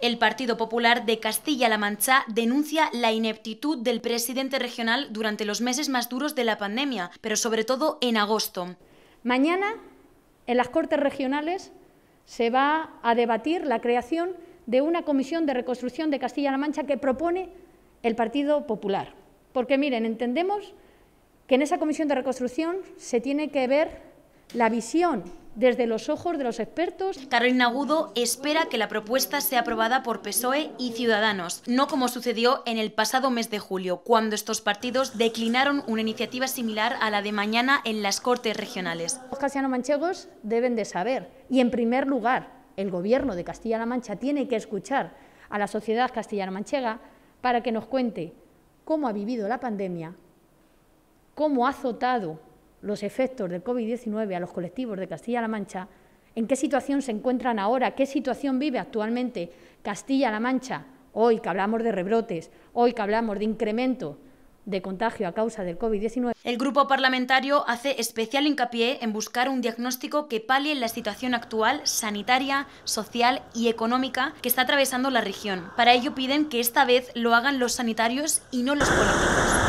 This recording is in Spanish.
El Partido Popular de Castilla-La Mancha denuncia la ineptitud del presidente regional durante los meses más duros de la pandemia, pero sobre todo en agosto. Mañana, en las Cortes Regionales, se va a debatir la creación de una comisión de reconstrucción de Castilla-La Mancha que propone el Partido Popular. Porque, miren, entendemos que en esa comisión de reconstrucción se tiene que ver la visión desde los ojos de los expertos. Carolina Agudo espera que la propuesta sea aprobada por PSOE y Ciudadanos, no como sucedió en el pasado mes de julio, cuando estos partidos declinaron una iniciativa similar a la de mañana en las Cortes Regionales. Los castellano-manchegos deben de saber, y en primer lugar, el Gobierno de Castilla-La Mancha tiene que escuchar a la sociedad castellano-manchega para que nos cuente cómo ha vivido la pandemia, cómo ha azotado los efectos del COVID-19 a los colectivos de Castilla-La Mancha, en qué situación se encuentran ahora, qué situación vive actualmente Castilla-La Mancha, hoy que hablamos de rebrotes, hoy que hablamos de incremento de contagio a causa del COVID-19. El grupo parlamentario hace especial hincapié en buscar un diagnóstico que palie la situación actual sanitaria, social y económica que está atravesando la región. Para ello piden que esta vez lo hagan los sanitarios y no los políticos.